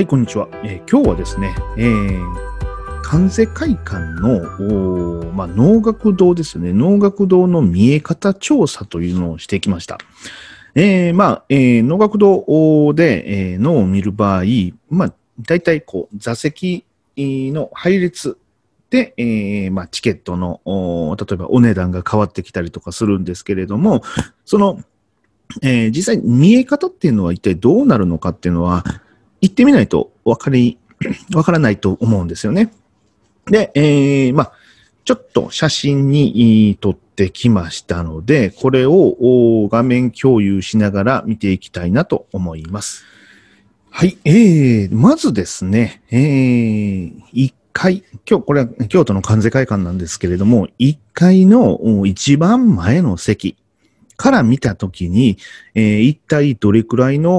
はい、こんにちは。えー、今日はですね、えー、関西会館の、まあ、能楽堂ですね、能楽堂の見え方調査というのをしてきました。えー、まあ、えー、能楽堂で、えー、脳を見る場合、まあ、大体こう、座席の配列で、えー、まあ、チケットの、例えばお値段が変わってきたりとかするんですけれども、その、えー、実際見え方っていうのは一体どうなるのかっていうのは、行ってみないと分かり、わからないと思うんですよね。で、えー、まあ、ちょっと写真に撮ってきましたので、これを画面共有しながら見ていきたいなと思います。はい、えー、まずですね、えー、1階、今日これは京都の関税会館なんですけれども、1階の一番前の席、から見たときに、えー、一体どれくらいの、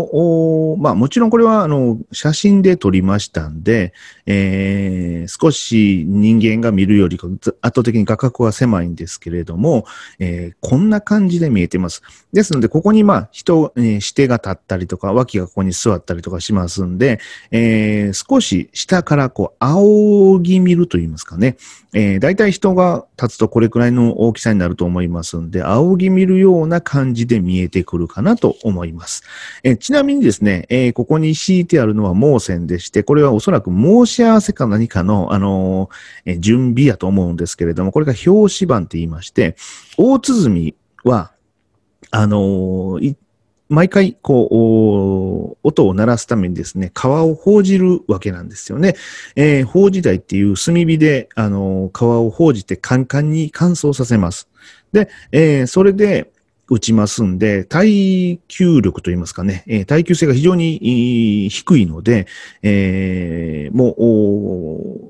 おまあもちろんこれはあの写真で撮りましたんで、えー、少し人間が見るより圧倒的に画角は狭いんですけれども、えー、こんな感じで見えてます。ですので、ここにまあ人、えー、指定が立ったりとか、脇がここに座ったりとかしますんで、えー、少し下からこう仰ぎ見ると言いますかね、えー、大体人が立つとこれくらいの大きさになると思いますんで、仰ぎ見るようなな感じで見えてくるかなと思います。えちなみにですね、えー、ここに敷いてあるのは盲線でして、これはおそらく申し合わせか何かの、あのー、え準備やと思うんですけれども、これが表紙版って言いまして、大鼓は、あのー毎回、こう、音を鳴らすためにですね、皮を報じるわけなんですよね。えー、報じ台っていう炭火で、あの、皮を報じてカンカンに乾燥させます。で、えー、それで、打ちますんで、耐久力といいますかね、えー、耐久性が非常に低いので、えー、も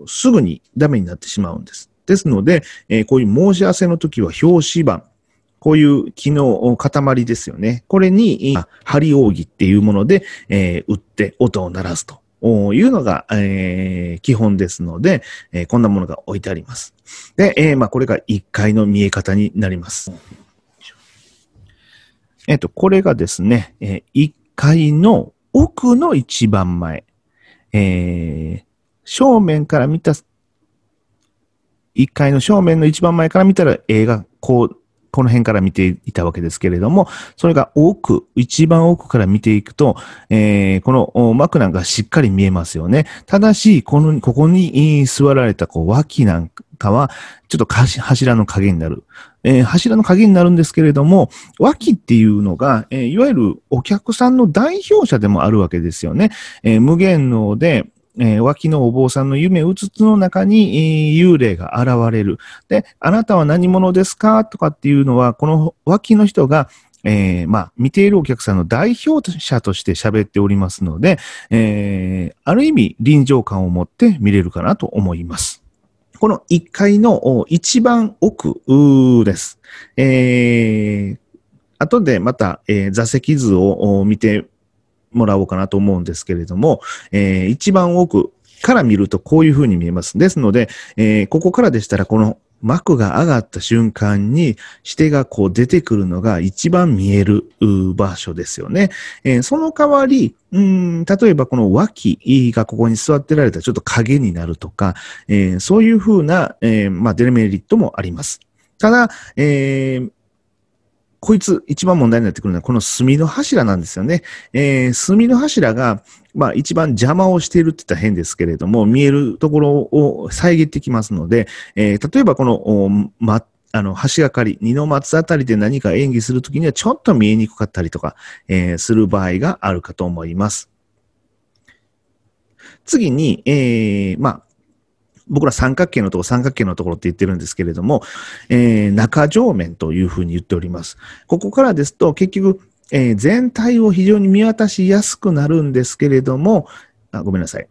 うすぐにダメになってしまうんです。ですので、えー、こういう申し合わせの時は表紙板、こういう木の塊ですよね。これに、針扇っていうもので、えー、打って音を鳴らすと。いうのが、えー、基本ですので、えー、こんなものが置いてあります。で、えー、まあ、これが1階の見え方になります。えっ、と、これがですね、え1階の奥の一番前、えー、正面から見た、1階の正面の一番前から見たら映画、こう、この辺から見ていたわけですけれども、それが奥、一番奥から見ていくと、えー、この幕なんかしっかり見えますよね。ただし、この、ここに座られたこう脇なんか、かは、ちょっと柱の影になる。えー、柱の影になるんですけれども、脇っていうのが、えー、いわゆるお客さんの代表者でもあるわけですよね。えー、無限能で、え脇のお坊さんの夢うつつの中に、え幽霊が現れる。で、あなたは何者ですかとかっていうのは、この脇の人が、えー、まあ、見ているお客さんの代表者として喋っておりますので、えー、ある意味臨場感を持って見れるかなと思います。この1階の一番奥です。えー、後でまた、えー、座席図を見てもらおうかなと思うんですけれども、えー、一番奥から見るとこういう風に見えます。ですので、えー、ここからでしたらこの幕が上がった瞬間に、指定がこう出てくるのが一番見える場所ですよね。えー、その代わり、うん、例えばこの脇がここに座ってられたらちょっと影になるとか、えー、そういうふうな、えー、まあ、デメリットもあります。ただ、えー、こいつ一番問題になってくるのはこの墨の柱なんですよね。えー、墨の柱が、まあ一番邪魔をしているって言ったら変ですけれども、見えるところを遮ってきますので、えー、例えばこの、ま、あの、橋がかり、二の松あたりで何か演技するときにはちょっと見えにくかったりとか、えー、する場合があるかと思います。次に、えー、まあ、僕ら三角形のところ、三角形のところって言ってるんですけれども、えー、中上面というふうに言っております。ここからですと、結局、えー、全体を非常に見渡しやすくなるんですけれども、あごめんなさい。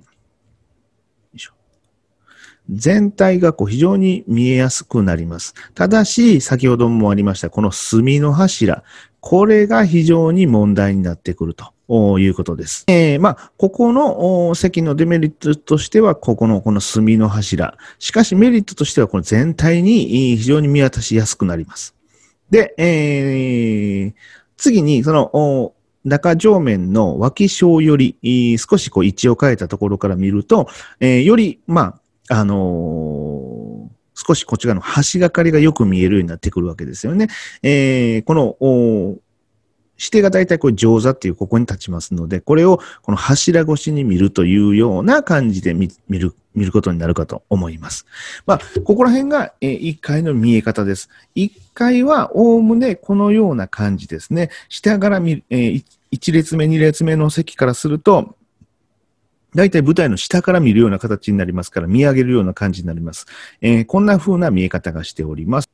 全体がこう非常に見えやすくなります。ただし、先ほどもありました、この墨の柱、これが非常に問題になってくると。いうことです。えー、まあ、ここの席のデメリットとしては、ここのこの墨の柱。しかしメリットとしては、この全体に非常に見渡しやすくなります。で、えー、次に、その、中上面の脇小より、少しこう位置を変えたところから見ると、えー、より、まあ、あのー、少しこっち側の橋がかりがよく見えるようになってくるわけですよね。えー、この、してが大体これ上座っていうここに立ちますので、これをこの柱越しに見るというような感じで見る、見ることになるかと思います。まあ、ここら辺が1階の見え方です。1階はおおむねこのような感じですね。下から見、1列目、2列目の席からすると、大体舞台の下から見るような形になりますから、見上げるような感じになります。えー、こんな風な見え方がしております。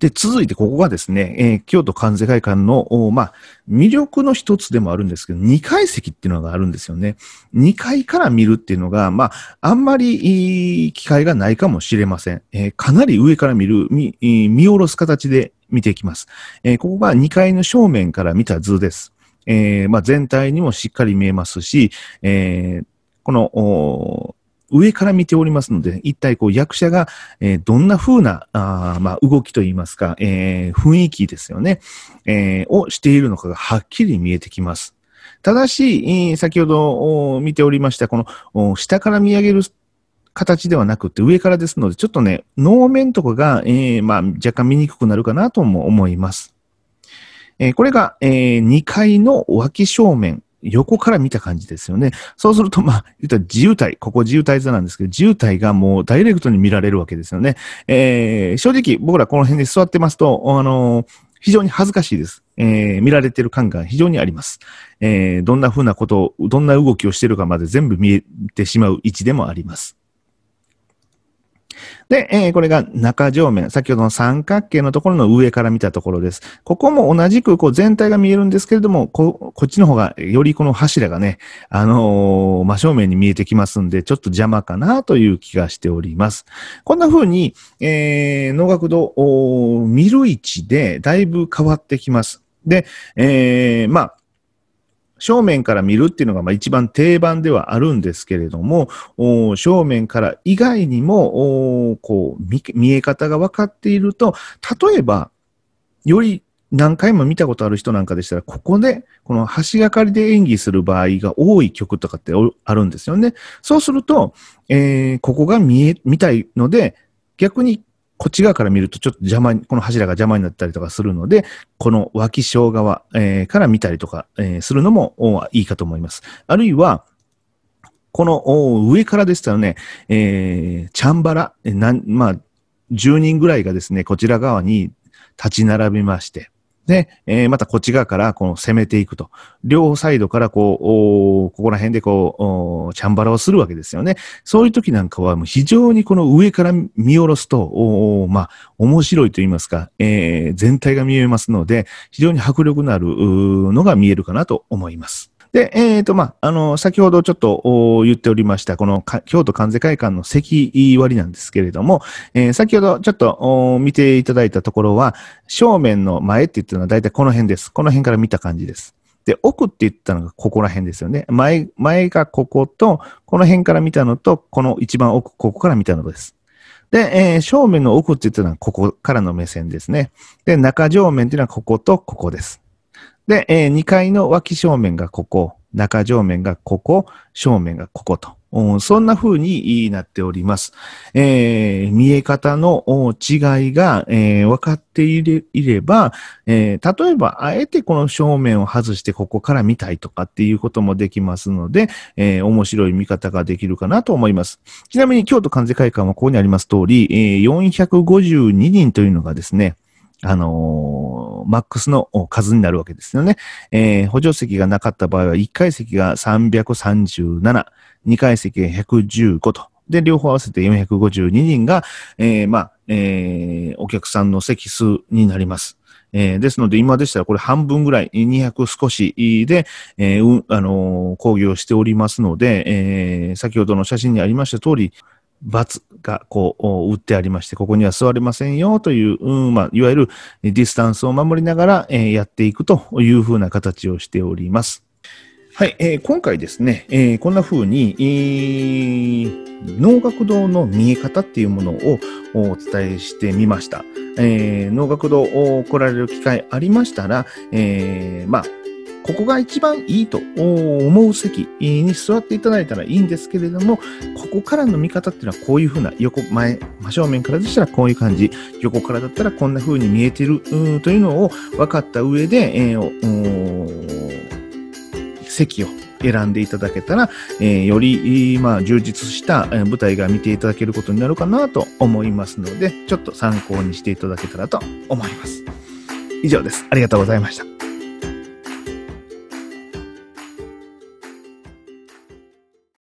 で、続いてここがですね、えー、京都関西会館の、まあ、魅力の一つでもあるんですけど、2階席っていうのがあるんですよね。2階から見るっていうのが、まあ、あんまりいい機会がないかもしれません。えー、かなり上から見る、見、見下ろす形で見ていきます。えここが2階の正面から見た図です。えまあ、全体にもしっかり見えますし、えーこの、上から見ておりますので、一体こう役者が、えー、どんな風な、あまあ、動きといいますか、えー、雰囲気ですよね、えー、をしているのかがはっきり見えてきます。ただし、先ほど見ておりました、この下から見上げる形ではなくて上からですので、ちょっとね、能面とかが、えー、まあ、若干見にくくなるかなとも思います。えー、これが、えー、2階の脇正面横から見た感じですよね。そうすると、まあ、言ったら自由体、ここ自由体座なんですけど、自由体がもうダイレクトに見られるわけですよね。えー、正直、僕らこの辺で座ってますと、あのー、非常に恥ずかしいです。えー、見られてる感が非常にあります。えー、どんな風なことを、どんな動きをしてるかまで全部見えてしまう位置でもあります。で、えー、これが中上面、先ほどの三角形のところの上から見たところです。ここも同じくこう全体が見えるんですけれども、ここっちの方がよりこの柱がね、あのー、真正面に見えてきますんで、ちょっと邪魔かなという気がしております。こんな風に、えー、能楽堂、見る位置でだいぶ変わってきます。で、えー、まあ、正面から見るっていうのがまあ一番定番ではあるんですけれども、正面から以外にも、こう見、見え方が分かっていると、例えば、より何回も見たことある人なんかでしたら、ここで、この橋がかりで演技する場合が多い曲とかってあるんですよね。そうすると、えー、ここが見え、見たいので、逆にこっち側から見るとちょっと邪魔に、この柱が邪魔になったりとかするので、この脇小側、えー、から見たりとか、えー、するのもいいかと思います。あるいは、この上からでしたらね、えー、チャンバラ、えなんまあ、10人ぐらいがですね、こちら側に立ち並びまして、で、えー、またこっち側からこの攻めていくと。両サイドからこう、ここら辺でこう、チャンバラをするわけですよね。そういう時なんかはもう非常にこの上から見下ろすと、おまあ、面白いと言いますか、えー、全体が見えますので、非常に迫力のあるのが見えるかなと思います。で、えっ、ー、と、まあ、あの、先ほどちょっと言っておりました、この京都関西会館の席割なんですけれども、えー、先ほどちょっと見ていただいたところは、正面の前って言ったのは大体この辺です。この辺から見た感じです。で、奥って言ったのがここら辺ですよね。前、前がここと、この辺から見たのと、この一番奥、ここから見たのです。で、えー、正面の奥って言ったのはここからの目線ですね。で、中上面っていうのはこことここです。で、えー、2階の脇正面がここ、中正面がここ、正面がここと。そんな風になっております。えー、見え方の違いが、えー、分かっていれば、えー、例えば、あえてこの正面を外してここから見たいとかっていうこともできますので、え面白い見方ができるかなと思います。ちなみに、京都関税会館はここにあります通り、え452人というのがですね、あのマックスの数になるわけですよね。えー、補助席がなかった場合は、1階席が337、2階席が115と。で、両方合わせて452人が、えー、まあ、えー、お客さんの席数になります。えー、ですので、今でしたらこれ半分ぐらい、200少しで、えー、うん、あのー、講義をしておりますので、えー、先ほどの写真にありました通り、罰がこう、打ってありまして、ここには座れませんよという、うん、まあ、いわゆるディスタンスを守りながら、えー、やっていくというふうな形をしております。はい、えー、今回ですね、えー、こんなふうに、えー、能楽堂の見え方っていうものをお伝えしてみました。えー、能楽堂を来られる機会ありましたら、えー、まあ、ここが一番いいと思う席に座っていただいたらいいんですけれども、ここからの見方っていうのはこういうふうな、横、前、真正面からでしたらこういう感じ、横からだったらこんな風に見えてるというのを分かった上で、えー、席を選んでいただけたら、えー、より、まあ、充実した舞台が見ていただけることになるかなと思いますので、ちょっと参考にしていただけたらと思います。以上です。ありがとうございました。